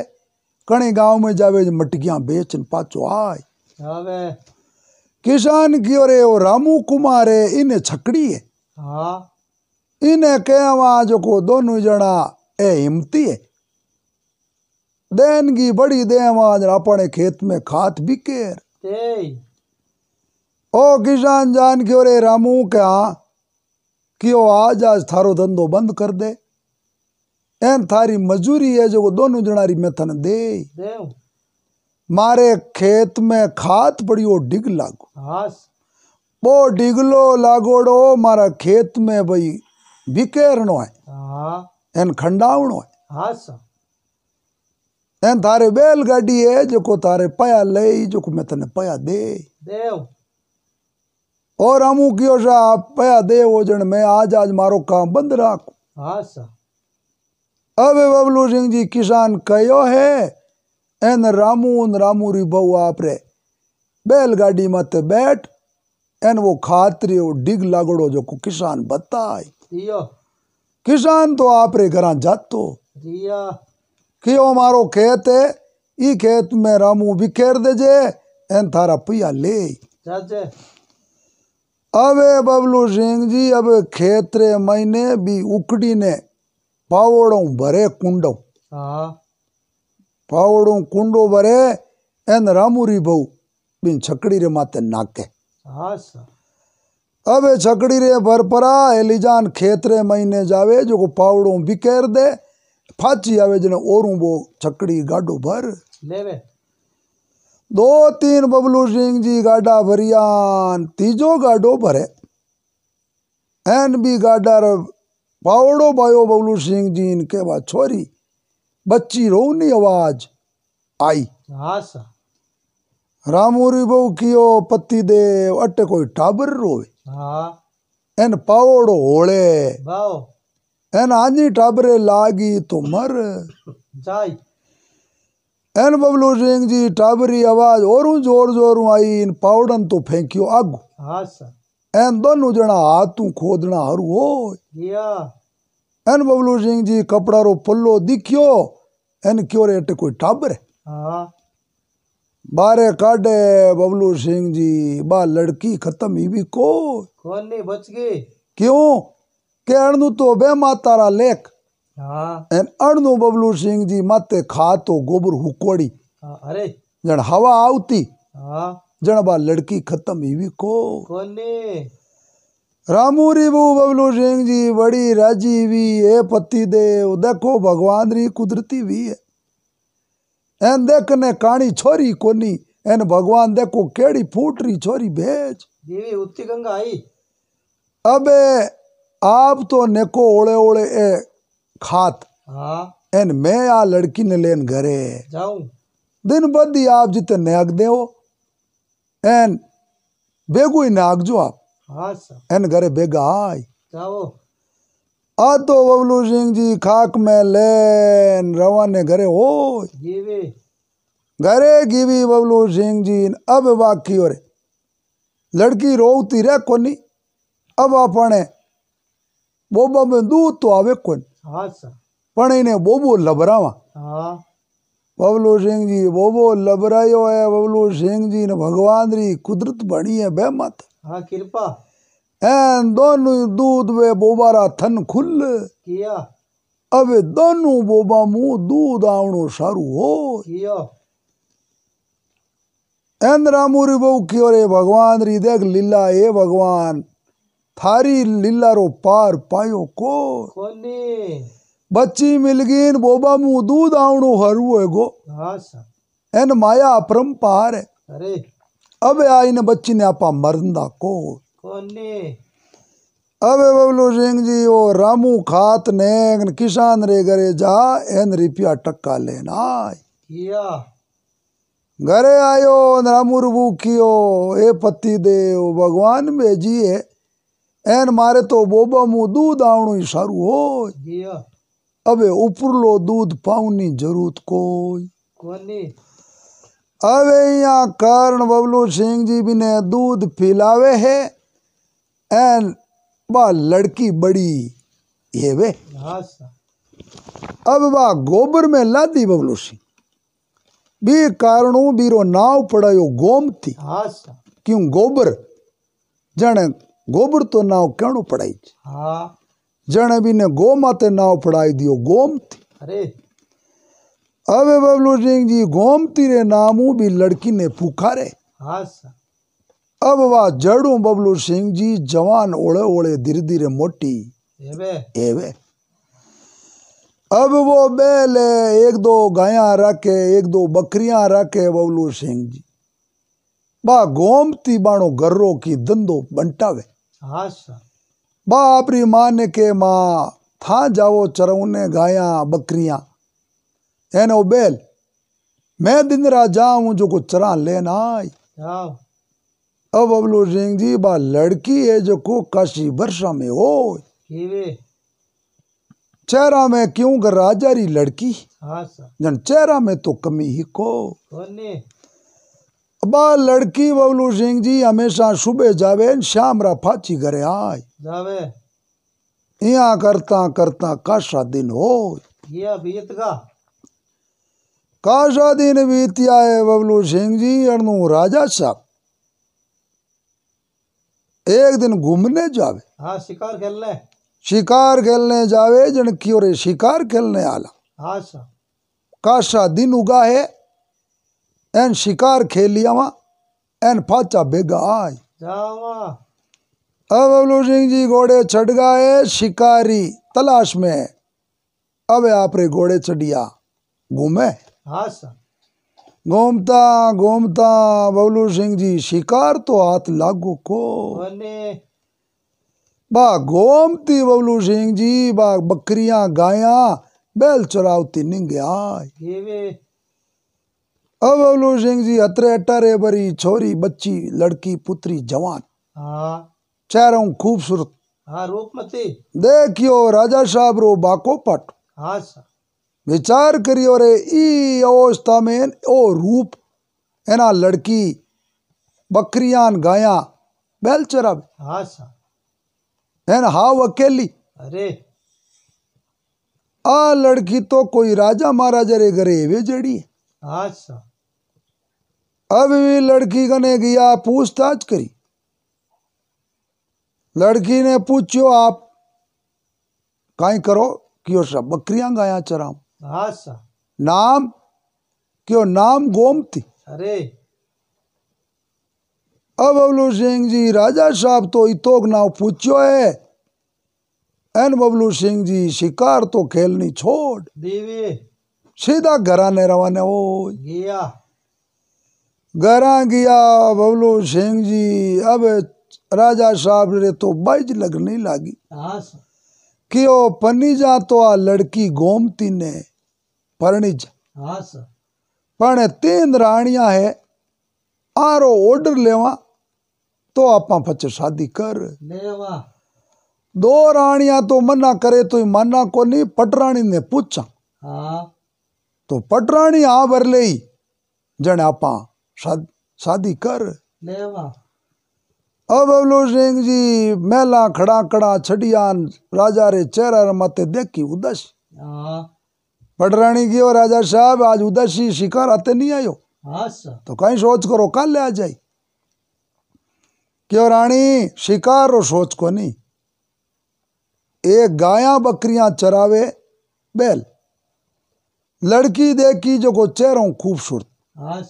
Speaker 1: કણી ગામમાં જાવે મટકિયા બેચન પાછો આય હવે કિસાન કયો રે ઓ રામુ કુમાર હે ઇને છકડી હે હા ઇને કહેવા જોકો દોનું જણા એ હિંમતી હે देनगी बड़ी देवाज अपने खेत में खाद बिकेर ओ किसान जान की रे रामू क्या क्यों आज आज थारो धंधो बंद कर दे एन थारी मजूरी है जो वो दोनों जनारी मेथन दे मारे खेत में खाद पड़ी वो डिग लागो वो डिगलो लागोड़ो मारा खेत में भाई बिकेरनो है
Speaker 2: हाँ।
Speaker 1: एन खंडावनो है एन थारे बैलगाड़ी है जो को थारे पया ले जो को मैं तने पया दे देव और हमू क्यों शाह पया दे ओजन में आज आज मारो काम बंद राखो हाँ अब बबलू सिंह जी किसान कहो है एन रामू उन रामू री बहु आप रे बैलगाड़ी मत बैठ एन वो खातरी वो डिग लागड़ो जो को किसान बताए किसान तो आप रे घर जातो
Speaker 2: क्यों
Speaker 1: मारो खेत है ई खेत में रामू बिखेर दे जे एन थारा पिया ले अबे बबलू सिंह जी अब खेतरे महीने भी उकड़ी ने पावड़ों भरे कुंडो हाँ। पावड़ों कुंडो भरे एन रामूरी बहु बिन छकड़ी रे माते नाके हाँ, अबे छकड़ी रे भरपरा एलिजान खेतरे महीने जावे जो को पावड़ों बिकेर दे फाची आवे जने ओरू बो छकड़ी गाडो भर लेवे दो तीन बबलू सिंह जी गाडा भरियान तीजो गाडो भरे एन भी गाडा पावड़ो बायो बबलू सिंह जी इनके बाद छोरी बच्ची रोनी आवाज आई हाँ रामूरी बहु कियो पति देव अट कोई टाबर रोवे हाँ। एन पावड़ो होले एन आजी टाबरे लागी तो मर जाई एन बबलू सिंह जी टाबरी आवाज और जोर जोर आई इन पाउडन तो फेंकियो आग हाँ एन दोनों जना तू खोदना हरू हो एन बबलू सिंह जी कपड़ा रो पल्लो दिखियो एन क्यों रेट कोई टाबर है हाँ। बारे काटे बबलू सिंह जी बा लड़की खत्म ही भी को
Speaker 2: बच गई
Speaker 1: क्यों कहू तो बे मातारा लेख ऐं हाँ। बबलू सिंह जी मथे खातो गोबर हुकोड़ी हाँ, अरे जण हवा आवती हाँ। जण बा लड़की खत्म ही को
Speaker 2: कोने
Speaker 1: रामूरी बबलू सिंह जी बड़ी राजी हुई ए पति देव देखो भगवान री कुदरती भी है एन देखने काणी छोरी कोनी एन भगवान देखो केड़ी फूट रही छोरी भेज
Speaker 2: देवी उत्ती गंगा आई
Speaker 1: अबे आप तो नेको ओले ओले ए खात हाँ एन मैं आ लड़की ने लेन घरे दिन बदी आप जितने नाग दे एन बेगू नाग जो आप हाँ एन घरे बेगा आई आ तो बबलू सिंह जी खाक में लेन रवाने घरे हो घरे गिवी बबलू सिंह जी अब बाकी हो लड़की रोती रह कोनी अब अपने बोबा में दूध तो आवे कोनी પણ એને બોબો લબરાવા બબલો સિંહજી બોબો લબરાયો હે બબલો સિંહજી ને ભગવાન રી કુદરત હે બે મત
Speaker 2: હા કૃપા थन खुल किया
Speaker 1: अब दोनों बोबा मुंह दूध आवणो सारू हो किया एन बहु की भगवान री देख लीला ए भगवान थारी लीलारो पार पायो को बच्ची गई बोबा मुंह दूध आवणो हरु है गो हाँ एन माया पार है अरे अब आई ने बच्ची ने आपा मरंदा को अब बबलू सिंह जी ओ रामू खात ने किसान रे घरे जा एन रिपिया टक्का लेना घरे आयो रामू रूखियो ए पति दे भगवान भेजी है एन मारे तो बोबा मु दूध आवण सारू हो अबे उपरलो दूध पाऊनी जरूरत कोई अबे यहाँ कर्ण बबलू सिंह जी भी ने दूध पिलावे है एन वाह लड़की बड़ी ये वे अब बा गोबर में लादी बबलू सिंह बी कारण बीरो नाव पड़ा गोमती क्यों गोबर जन ગોબડ તો નાવ કેણું પડાય છે હા જણે બીને ગો માતે નાવ પડાવી દો ગોમતી અરે હવે બબલુ સિંહજી ગોમતી રે નામું બી લડકીને પુકારે હા अब वह जड़ू बबलू सिंह जी जवान ओले ओले धीरे धीरे मोटी एवे अब वो बैल एक दो गाया रखे एक दो बकरियां रखे बबलू सिंह जी बा गोमती बाणो गर्रो की धंधो बंटावे बापरी मान के माँ था जाओ चरवने गाया बकरियां एनो बेल मैं दिन रात जाऊं जो कुछ चरा लेना आई अब बबलू सिंह जी बा लड़की है जो को काशी वर्षा में हो चेहरा में क्यों कर राजा री लड़की जन चेहरा में तो कमी ही को अब लड़की बबलू सिंह जी हमेशा सुबह जावे शाम रा फाची घरे आए जावे इया करता करता काशा दिन हो
Speaker 2: गया बीत का
Speaker 1: काशा दिन बीतिया है बबलू सिंह जी अनु राजा साहब एक दिन घूमने जावे
Speaker 2: हाँ शिकार खेलने
Speaker 1: शिकार खेलने जावे जन की शिकार खेलने आला हाँ अच्छा। काशा दिन उगा है एन शिकार खेल लिया वा एन फाचा बेगा आय
Speaker 2: अब
Speaker 1: बबलू सिंह जी घोड़े चढ़ गए शिकारी तलाश में अब आप रे घोड़े चढ़िया घूमे हाँ, घूमता घूमता बबलू सिंह जी शिकार तो हाथ लागू को बा घूमती बबलू सिंह जी बा बकरिया गाया बैल चरावती निंग आय अब अवलो सिंह जी हतरे अटारे बरी छोरी बच्ची लड़की पुत्री जवान हाँ चेहरा खूबसूरत
Speaker 2: हाँ रूपमती
Speaker 1: देखियो राजा साहब रो बाको पट हाँ विचार करियो रे ई अवस्था में ओ रूप है ना लड़की बकरियान गाया बैल चरा हाँ है ना हाव अकेली अरे आ लड़की तो कोई राजा महाराजा रे घरे वे जड़ी हाँ अभी भी लड़की कने गया पूछताछ करी लड़की ने पूछो आप कहीं करो क्यों सब बकरिया गाया चराऊं हाँ, नाम क्यों नाम गोमती अरे अब बबलू सिंह जी राजा साहब तो इतोक नाव पूछो है एन बबलू सिंह जी शिकार तो खेलनी छोड़ सीधा घराने रवाना हो गया घर गया बबलो सिंह जी अब राजा साहब रे तो बाइज लगने लगी हाँ, कि ओ पन्नी जा तो आ लड़की गोमती ने परणी
Speaker 2: हाँ,
Speaker 1: जा तीन राणिया है आरो ऑर्डर लेवा तो आपा पच शादी कर दो राणिया तो मना करे तो माना को नहीं पटराणी ने पूछा हाँ। तो पटराणी आ भर ले जने आपा शादी कर अब बबलू सिंह जी मेला खड़ा खड़ा छड़ियान राजा रे चेहरा मत देखी उदस हाँ। पटराणी की और राजा साहब आज उदासी शिकार आते नहीं आयो हाँ तो कहीं सोच करो कल ले आ जाए क्यों रानी शिकार और सोच को नहीं एक गाया बकरियां चरावे बैल लड़की देखी जो को चेहरों खूबसूरत हाँ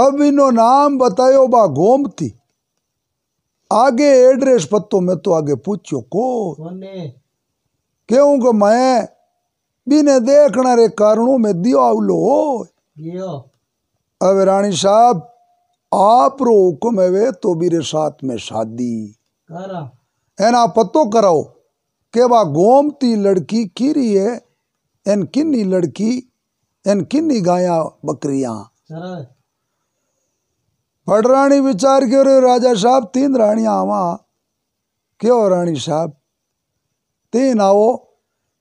Speaker 1: अब इनो नाम बतायो बा गोमती आगे एड्रेस पत्तो में तो आगे पूछो को क्यों को मैं बिने देखना रे कारणों में दियो आउलो
Speaker 2: हो
Speaker 1: अब रानी साहब आप रो हुक्म है वे तो भी रे साथ में शादी है ना पत्तो कराओ के बा गोमती लड़की की रही है एन किन्नी लड़की एन किन्नी गाया बकरिया पड़रानी विचार क्यों रहे राजा साहब तीन रानियां आवा क्यों रानी साहब तीन आओ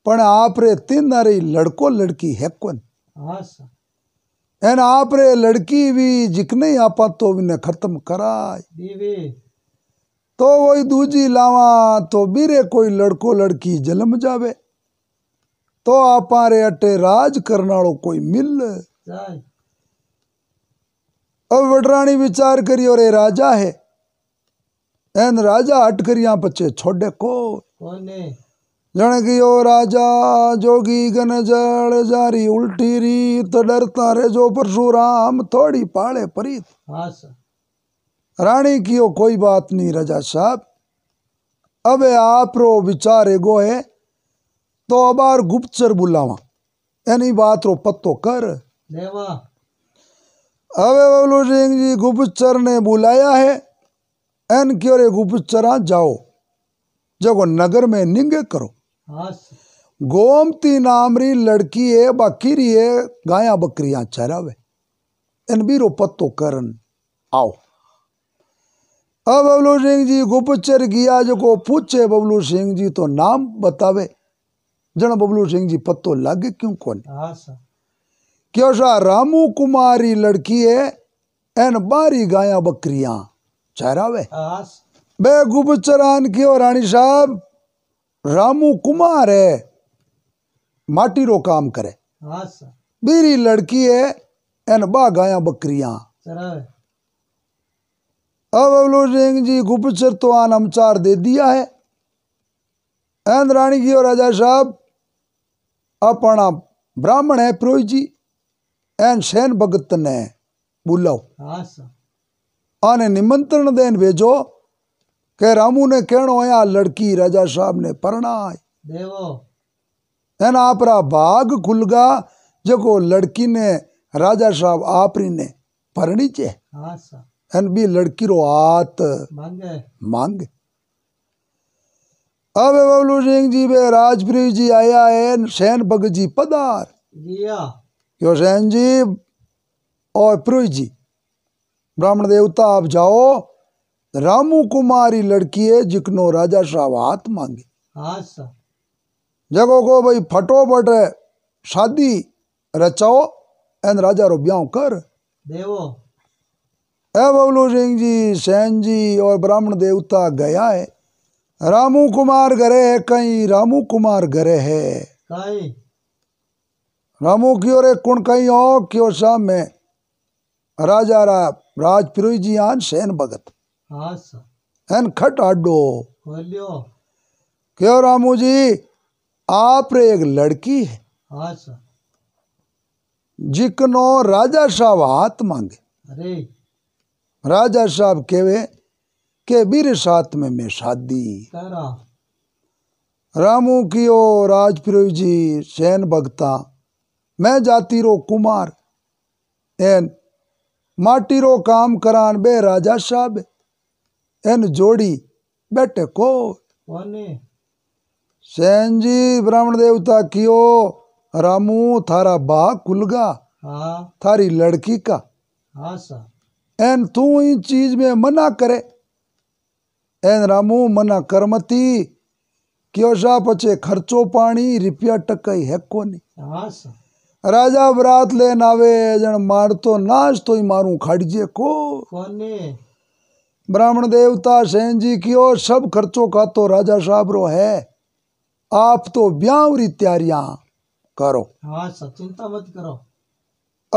Speaker 1: पण आप रे तीन नारे लड़को लड़की है कौन हाँ एन आप रे लड़की भी जिकने आप तो भी ने खत्म कराए तो वही दूजी लावा तो भी रे कोई लड़को लड़की जन्म जावे तो आप रे अटे राज करना कोई मिल अब वडराणी विचार करी और ये राजा है एन राजा हट कर यहाँ बच्चे छोड़े को जन की ओ राजा जोगी गन जड़ जारी उल्टी रीत डरता रे जो परशुराम थोड़ी पाले परीत रानी की ओ कोई बात नहीं राजा साहब अब आप रो विचार एगो है तो अबार गुप्तचर बुलावा यानी बात रो पत्तो कर देवा अवे बबलू सिंह जी गुप्तचर ने बुलाया है एन क्योरे गुप्तचरा जाओ जब नगर में निंगे करो गोमती नामरी लड़की है बाकी रही है गाया बकरियां चरावे इन बीरो पत्तो करन आओ अब बबलू सिंह जी गुप्तचर गया जो को पूछे बबलू सिंह जी तो नाम बतावे जन बबलू सिंह जी पत्तो लागे क्यों कोने कि रामू कुमारी लड़की है एन बारी गाया बकरियां वे बे चरान की और रानी साहब रामू कुमार है माटी रो काम करे बीरी लड़की है एन बा गाया बकरियां अब अवलो सिंह जी गुपचर तो आन हम चार दे दिया है एन रानी की और राजा साहब अपना ब्राह्मण है प्रोही जी एन सैन भगत ने बुलाओ हाँ आने निमंत्रण देन भेजो के रामू ने कहनो या लड़की राजा साहब ने देवो एन आपरा भाग खुलगा जको लड़की ने राजा साहब आपरी ने परणी चे एन हाँ भी लड़की रो हाथ मांगे मांगे अब बबलू सिंह जी बे राजप्रीत जी आया है सैन भगत जी पधार हुसैन जी और पुरोहित जी ब्राह्मण देवता आप जाओ रामू कुमारी लड़की है जिकनो राजा हाथ मांगे हाँ, जगो को भाई फटो बट शादी रचाओ एन राजा रो ब्याह कर देवो ए बबलू सिंह जी सैन जी और ब्राह्मण देवता गया है रामू कुमार घरे है कहीं रामू कुमार घरे है कहीं रामू की ओर एक कुण कहीं और शाम में राजा रा राजपुरोहित जी आन सेन भगत हाँ एन खट आडो क्यों रामू जी आप रे एक लड़की है हाँ जिकनो राजा साहब हाथ मांगे अरे राजा साहब केवे के बीर साथ में मैं शादी रामू की ओ राज जी सेन भगता मैं जाती रो कुमार एन माटी रो काम करान बे राजा साहब एन जोड़ी बेटे को सैन जी ब्राह्मण देवता कियो रामू थारा बा कुलगा
Speaker 2: हाँ। थारी
Speaker 1: लड़की का हाँ, एन तू इन चीज में मना करे एन रामू मना करमती क्यों सा पचे खर्चो पानी रुपया टकई है कोनी हाँ, राजा રાજા બરાત લઈને આવે तो મારતો નાશ તોય મારું ખાડજે કો ब्राह्मण देवता सेन जी की ओर सब खर्चों का तो राजा साहब रो है आप तो ब्यावरी तैयारियां करो
Speaker 2: हाँ चिंता मत करो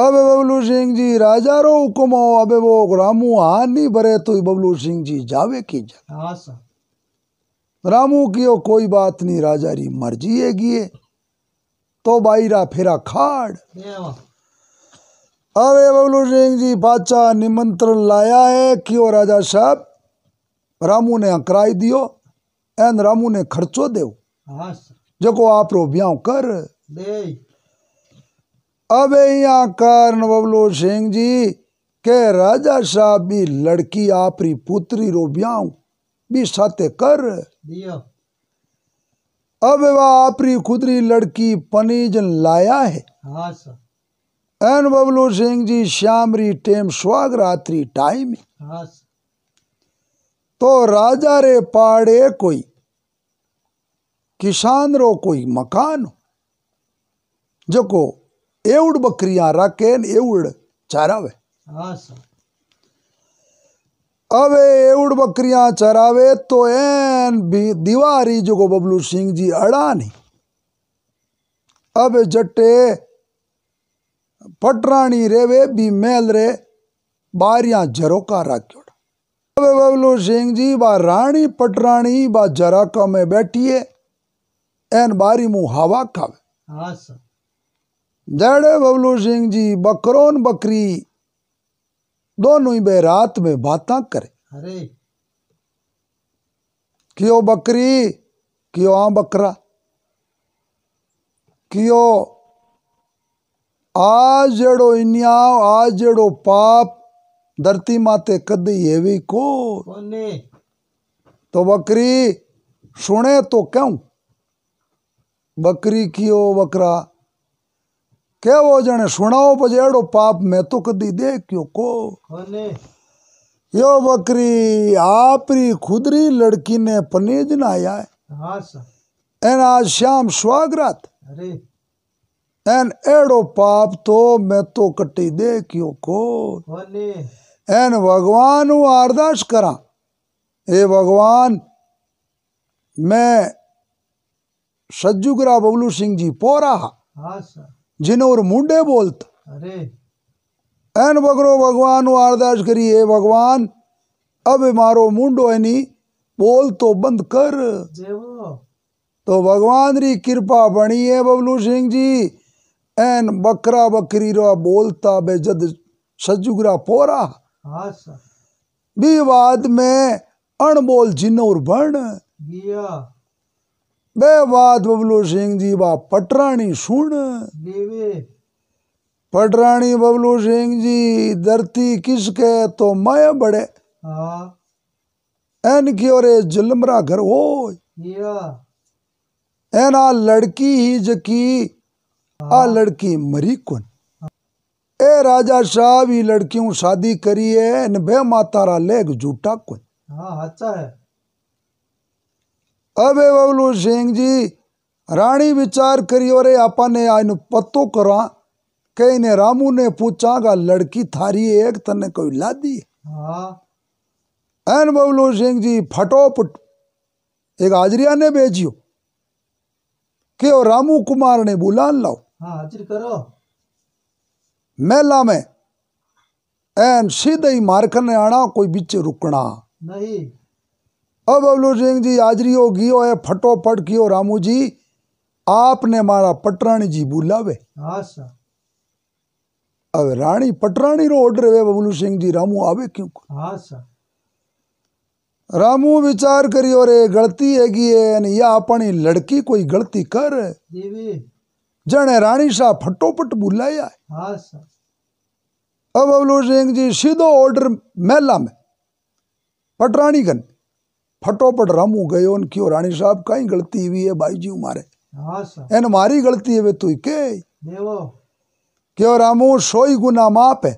Speaker 1: अब बबलू सिंह जी राजा रो हुक्म हो अबे वो रामू हाथ नहीं भरे तो बबलू सिंह जी जावे की जा हाँ रामू की ओ कोई बात नहीं राजा री मर्जी है गिए तो बाईरा फेरा खाड़ अरे बबलू सिंह जी बादशाह निमंत्रण लाया है ओ राजा साहब रामू ने अंकराई दियो एन रामू ने खर्चो देव जो आप रो ब्याह कर अबे यहाँ कारण बबलू सिंह जी के राजा साहब भी लड़की आपरी पुत्री रो ब्याह भी साथे कर दिया अब वह आपरी खुदरी लड़की पनीज लाया है हाँ सर एन बबलू सिंह जी श्यामरी टेम स्वाग रात्रि टाइम हाँ तो राजा रे पाड़े कोई किसान रो कोई मकान जो को एवड बकरियां रखे एवड चारावे हाँ सर अब एवड बकरियां चरावे तो एन भी दीवारी जो बबलू सिंह जी अड़ा नहीं अब जट्टे पटराणी रेवे भी मेल रे बारियां झरोका राख्यो अब बबलू सिंह जी बा रानी पटराणी बा जराका में बैठिए एन बारी मुंह हवा खावे हाँ, जड़े बबलू सिंह जी बकरोन बकरी दोनों ही बेरात में बात करे क्यों बकरी क्यों आ बकरा क्यों आज जड़ो इन्याव आज जड़ो पाप धरती माते कदी ये भी को तो बकरी सुने तो क्यों बकरी क्यों बकरा कहो वो जने सुनाओ पजेड़ो पाप मैं तो कदी देखियो को यो बकरी आपरी खुदरी लड़की ने पनीज ना आया एन आज श्याम स्वागत एन एड़ो पाप तो मैं तो कटी देखियो को एन भगवान अरदास करा ए भगवान मैं सज्जुगरा बबलू सिंह जी पोरा हा जिन और मुंडे बोलत एन बगरो भगवान अरदास करी हे भगवान अब मारो मुंडो है नी बोल तो बंद कर तो भगवान री कृपा बनी है बबलू सिंह जी एन बकरा बकरी रो बोलता बे जद सजुगरा पोरा विवाद अच्छा। में अणबोल जिनोर बण बे बात बबलू सिंह जी बा पटराणी सुन पटराणी बबलू सिंह जी धरती किसके तो माया बड़े हाँ। एन की और जुलमरा घर हो एना लड़की ही जकी आ हाँ। लड़की मरी कौन ए राजा साहब ही लड़कियों शादी करी है न बे माता रा लेग झूठा कौन
Speaker 2: हाँ अच्छा है
Speaker 1: अबे बबलू सिंह जी राणी विचार करियो रे आपने आने पत्तो करा कहीं ने रामू ने पूछागा लड़की थारी एक तने कोई लादी एन बबलू सिंह जी फटोपट एक हाजरिया ने भेजियो क्यो रामू कुमार ने बुला लाओ
Speaker 2: हाँ, हाजिर करो
Speaker 1: मेला में एन सीधे ही मारखने आना कोई बिच रुकना नहीं अब बबलू सिंह जी हाजरी गई ओए फटोफट कियो रामू जी आपने मारा पटराणी जी बुलावे हाँ, अब रानी पटराणी रो ऑर्डर वे बबलू सिंह जी रामू आवे क्यों हाँ रामू विचार करी और गलती है या अपनी लड़की कोई गलती कर जने रानी शाह फटोफट बुलाया है हाँ, अब बबलू सिंह जी सीधो ऑर्डर मेला में पटराणी कन फटोफट रामू गयो ने क्यों रानी साहब कई गलती हुई है भाई जी मारे हाँ एन मारी गलती है वे तु के क्यों रामू सोई गुना माप है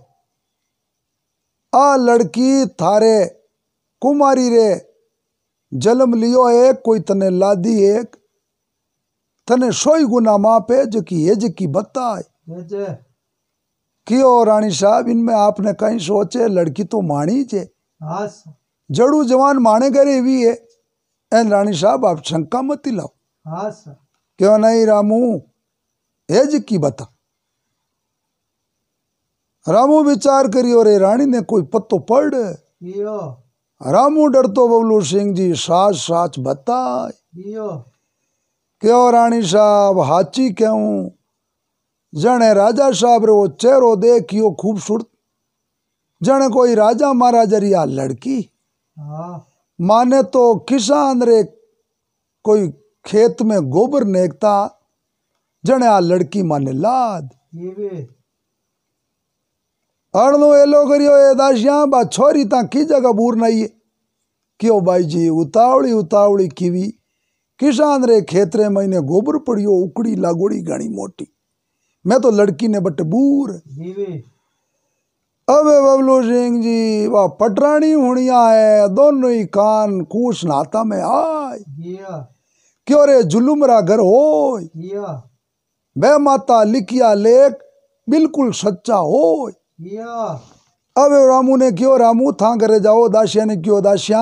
Speaker 1: आ लड़की थारे कुमारी रे जन्म लियो है कोई तने लादी एक तने सोई गुना माप है जो कि ये जो की बता
Speaker 2: है
Speaker 1: क्यों रानी साहब इनमें आपने कहीं सोचे लड़की तो माणी जे हाँ जड़ू जवान माने करे भी है एन राणी साहब आप शंका मत ही लाओ हाँ, क्यों नहीं रामू एज की बता रामू विचार करियो रे राणी ने कोई पत्तो पड़ रामू डरतो बबलू सिंह जी साच साच बता
Speaker 2: क्यों
Speaker 1: राणी साहब हाची क्यों जने राजा साहब रे वो चेहरो देखियो खूबसूरत जने कोई राजा महाराजा रिया लड़की माने तो किसान रे कोई खेत में गोबर नेकता जने आ लड़की माने लाद अड़नो एलो करियो ए दासियां बा छोरी ता की जगह बूर नहीं है क्यों भाई जी उतावली उतावली कीवी किसान रे खेतरे महीने गोबर पड़ियो उकड़ी लागोड़ी गणी मोटी मैं तो लड़की ने बट बूर अबे बबलू सिंह जी वह पटरानी हुणिया है दोनों ही कान कूस नाता में आय क्यों रे जुलुमरा घर हो वे माता लिखिया लेख बिल्कुल सच्चा हो अब रामू ने क्यों रामू था करे जाओ दासिया ने क्यों दासिया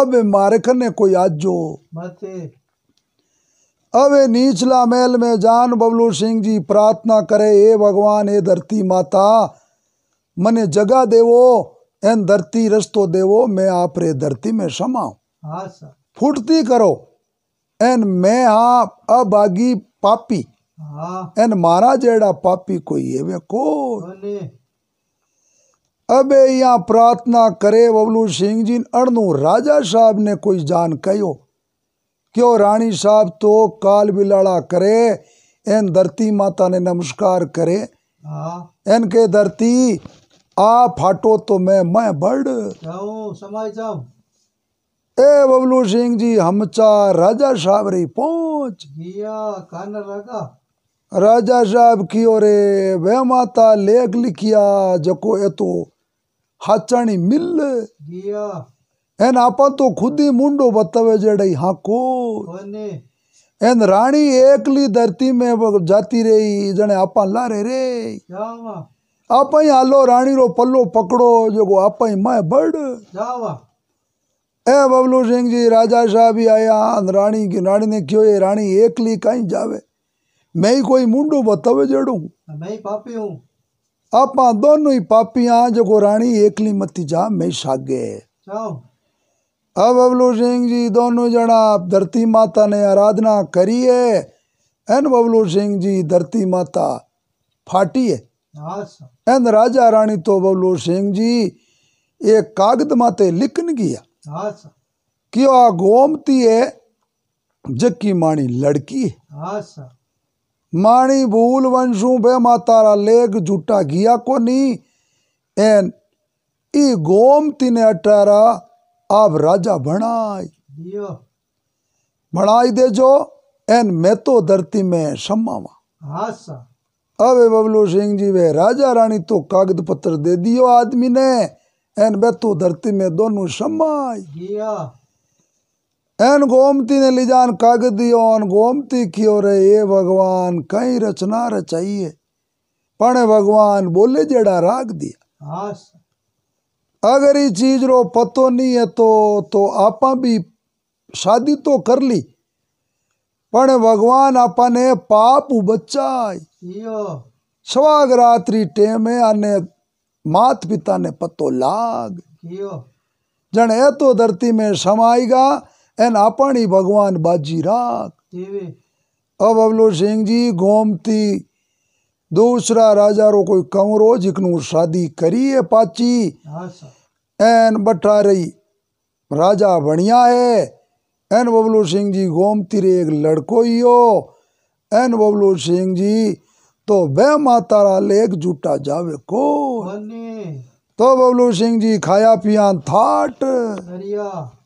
Speaker 1: अब मारे कने कोई आजो अबे नीचला महल में जान बबलू सिंह जी प्रार्थना करे हे भगवान हे धरती माता मने जगा देवो एन धरती रस्तो देवो मैं आप रे धरती में समाओ हाँ फूटती करो एन मैं आप हाँ अभागी पापी हाँ। एन मारा जेड़ा पापी कोई है को अबे या प्रार्थना करे बबलू सिंह जी अड़नु राजा साहब ने कोई जान कहो क्यों रानी साहब तो काल बिलाड़ा करे एन धरती माता ने नमस्कार करे एन के धरती आ फाटो तो मैं मैं बड़ जाओ
Speaker 2: समाज ए
Speaker 1: बबलू सिंह जी हम हमचा राजा साहब री पहुंच राजा साहब की ओरे वे माता लेख लिखिया जको ए तो हाचानी मिल एन आपा तो खुद ही मुंडो बतावे जड़ई हाको कोने एन रानी एकली धरती में जाती रही जने आपा ला रे रे क्या आप ही हलो राणी रो पल्लो पकड़ो जो आप ही मैं बर्ड ए बबलू सिंह जी राजा शाह भी आया रानी की रानी ने क्यों ये रानी एकली कहीं जावे मैं ही कोई मुंडू बतावे जड़ू
Speaker 2: मैं ही पापी हूँ
Speaker 1: आप दोनों ही पापी हाँ जो रानी एकली मती जा मैं सागे अब बबलू सिंह जी दोनों जना धरती माता ने आराधना करी है एन बबलू सिंह जी धरती माता फाटी है ਐਨ ਰਾਜਾ ਰਾਣੀ ਤੋਬਲੋ ਸਿੰਘ ਜੀ ਇਹ ਕਾਗਦ ਮਾਤੇ ਲਿਖਣ ਗਿਆ ਕਿ ਆ ਗੋਮਤੀ ਹੈ जक्की माणी लड़की है माणी भूल वंशु बे माता रा लेग झूठा गिया को नी एन ई गोमती ने अटारा आप राजा बनाई बनाई दे जो एन मैं तो धरती में सम्मा अवे बबलू सिंह जी वे राजा रानी तो कागज पत्र दे दियो आदमी ने एन बैतो धरती में दोनों समाय एन गोमती ने लिजान कागज दियो एन गोमती क्यों रे ये भगवान कई रचना रचाइए पण भगवान बोले जड़ा राग दिया हाँ, अगर ये चीज रो पतो नहीं है तो तो आपा भी शादी तो कर ली पण भगवान आपा ने पाप बचाई सवाग रात्रि टेमे आने मात पिता ने पतो लाग जन ए तो धरती में समाएगा एन अपन ही भगवान बाजी राग अब अबलो सिंह जी गोमती दूसरा राजा रो कोई कमरो जिकनू शादी करी है पाची हाँ एन बठा रही राजा बढ़िया है एन बबलू सिंह जी गोमती रे एक लड़को ही हो एन बबलू सिंह जी तो वह माता रा लेख झूठा जावे को तो बबलू सिंह जी खाया पिया थाट